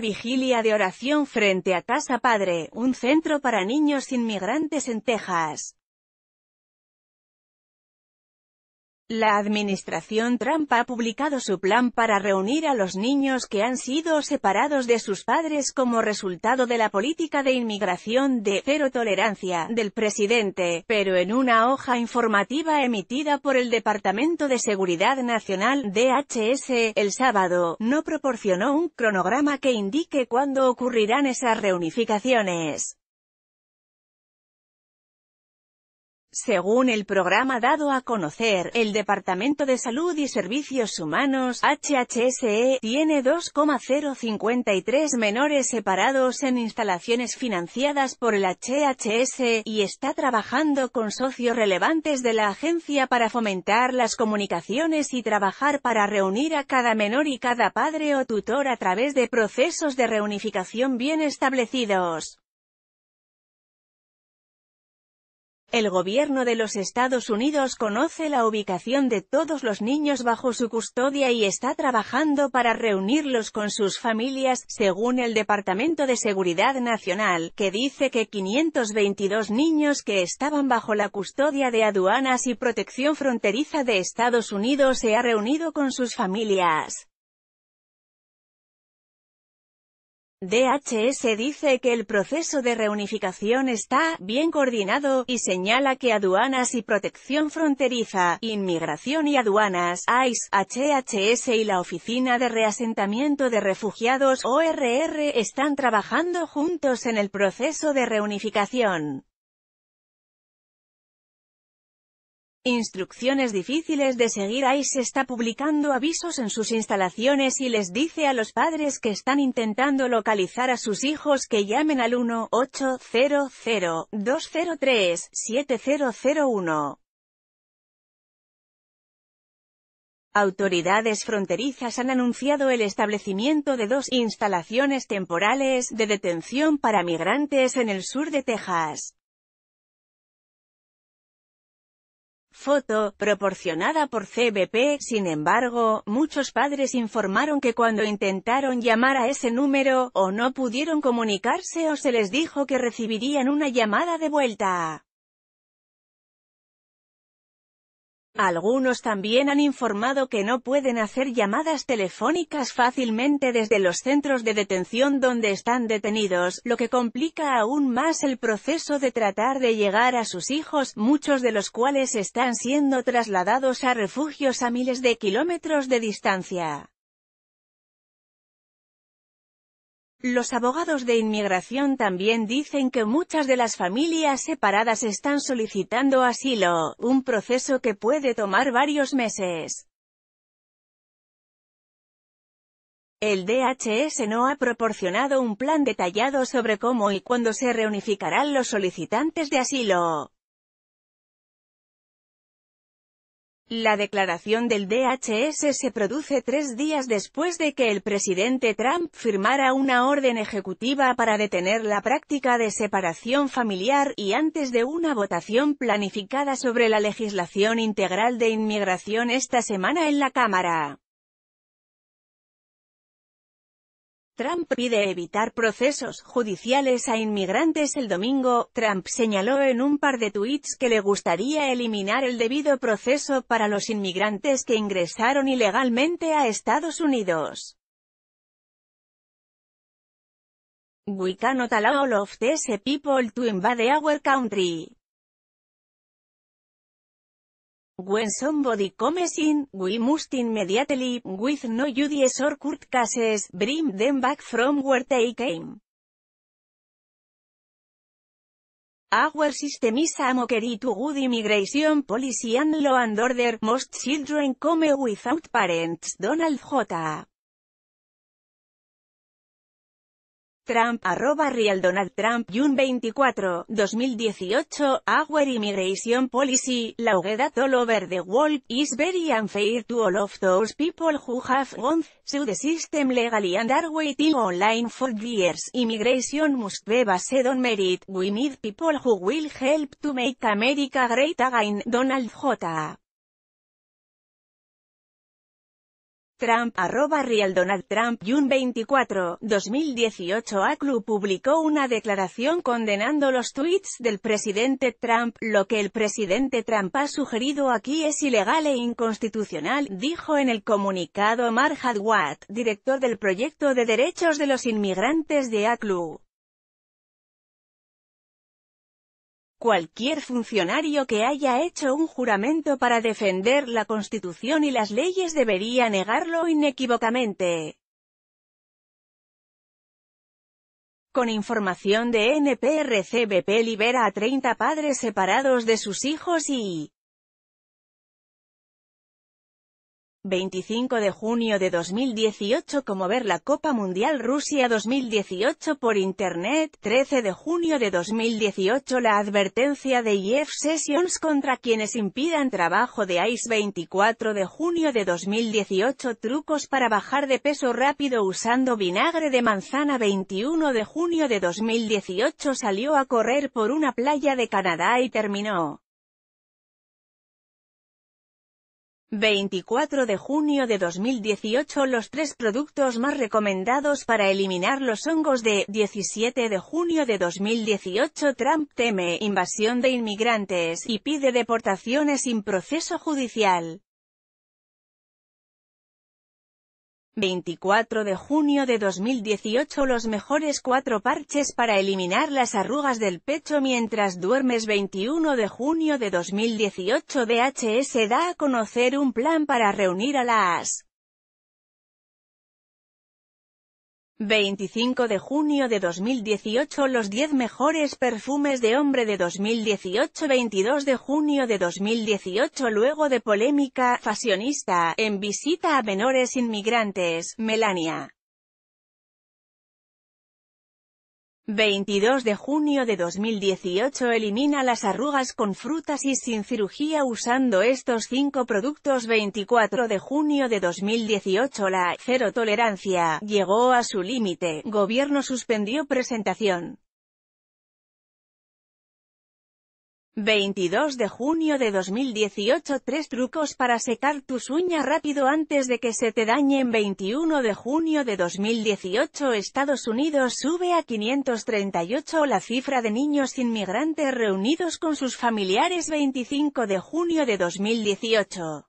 vigilia de oración frente a Casa Padre, un centro para niños inmigrantes en Texas. La administración Trump ha publicado su plan para reunir a los niños que han sido separados de sus padres como resultado de la política de inmigración de cero tolerancia del presidente, pero en una hoja informativa emitida por el Departamento de Seguridad Nacional DHS el sábado, no proporcionó un cronograma que indique cuándo ocurrirán esas reunificaciones. Según el programa dado a conocer, el Departamento de Salud y Servicios Humanos, HHSE, tiene 2,053 menores separados en instalaciones financiadas por el HHS, y está trabajando con socios relevantes de la agencia para fomentar las comunicaciones y trabajar para reunir a cada menor y cada padre o tutor a través de procesos de reunificación bien establecidos. El gobierno de los Estados Unidos conoce la ubicación de todos los niños bajo su custodia y está trabajando para reunirlos con sus familias, según el Departamento de Seguridad Nacional, que dice que 522 niños que estaban bajo la custodia de aduanas y protección fronteriza de Estados Unidos se ha reunido con sus familias. DHS dice que el proceso de reunificación está bien coordinado, y señala que Aduanas y Protección Fronteriza, Inmigración y Aduanas, ICE, HHS y la Oficina de Reasentamiento de Refugiados, ORR, están trabajando juntos en el proceso de reunificación. Instrucciones difíciles de seguir ICE está publicando avisos en sus instalaciones y les dice a los padres que están intentando localizar a sus hijos que llamen al 1-800-203-7001. Autoridades fronterizas han anunciado el establecimiento de dos instalaciones temporales de detención para migrantes en el sur de Texas. Foto, proporcionada por CBP, sin embargo, muchos padres informaron que cuando intentaron llamar a ese número, o no pudieron comunicarse o se les dijo que recibirían una llamada de vuelta. Algunos también han informado que no pueden hacer llamadas telefónicas fácilmente desde los centros de detención donde están detenidos, lo que complica aún más el proceso de tratar de llegar a sus hijos, muchos de los cuales están siendo trasladados a refugios a miles de kilómetros de distancia. Los abogados de inmigración también dicen que muchas de las familias separadas están solicitando asilo, un proceso que puede tomar varios meses. El DHS no ha proporcionado un plan detallado sobre cómo y cuándo se reunificarán los solicitantes de asilo. La declaración del DHS se produce tres días después de que el presidente Trump firmara una orden ejecutiva para detener la práctica de separación familiar y antes de una votación planificada sobre la legislación integral de inmigración esta semana en la Cámara. Trump pide evitar procesos judiciales a inmigrantes el domingo, Trump señaló en un par de tweets que le gustaría eliminar el debido proceso para los inmigrantes que ingresaron ilegalmente a Estados Unidos. We cannot allow all of these people to invade our country. When somebody comes in, we must immediately, with no judies or court cases, bring them back from where they came. Our system is a mockery to good immigration policy and law and order. Most children come without parents. Donald J. Trump, arroba Real Donald Trump, June 24, 2018, Our Immigration Policy, la all over the world, is very unfair to all of those people who have gone through the system legally and are waiting online for years. Immigration must be based on merit, we need people who will help to make America great again, Donald J. Trump, arroba Real Donald Trump, June 24, 2018 ACLU publicó una declaración condenando los tweets del presidente Trump, lo que el presidente Trump ha sugerido aquí es ilegal e inconstitucional, dijo en el comunicado Mar Hadwat, director del proyecto de derechos de los inmigrantes de ACLU. Cualquier funcionario que haya hecho un juramento para defender la Constitución y las leyes debería negarlo inequívocamente. Con información de NPRCBP libera a 30 padres separados de sus hijos y 25 de junio de 2018 como ver la Copa Mundial Rusia 2018 por Internet, 13 de junio de 2018 la advertencia de Jeff Sessions contra quienes impidan trabajo de ICE 24 de junio de 2018 trucos para bajar de peso rápido usando vinagre de manzana 21 de junio de 2018 salió a correr por una playa de Canadá y terminó 24 de junio de 2018 Los tres productos más recomendados para eliminar los hongos de 17 de junio de 2018 Trump teme invasión de inmigrantes y pide deportaciones sin proceso judicial. 24 de junio de 2018 Los mejores cuatro parches para eliminar las arrugas del pecho mientras duermes 21 de junio de 2018 DHS da a conocer un plan para reunir a las 25 de junio de 2018 Los 10 mejores perfumes de hombre de 2018 22 de junio de 2018 Luego de polémica, fashionista, en visita a menores inmigrantes, Melania. 22 de junio de 2018 Elimina las arrugas con frutas y sin cirugía usando estos cinco productos 24 de junio de 2018 La cero tolerancia llegó a su límite, gobierno suspendió presentación 22 de junio de 2018 Tres trucos para secar tus uñas rápido antes de que se te dañen 21 de junio de 2018 Estados Unidos sube a 538 la cifra de niños inmigrantes reunidos con sus familiares 25 de junio de 2018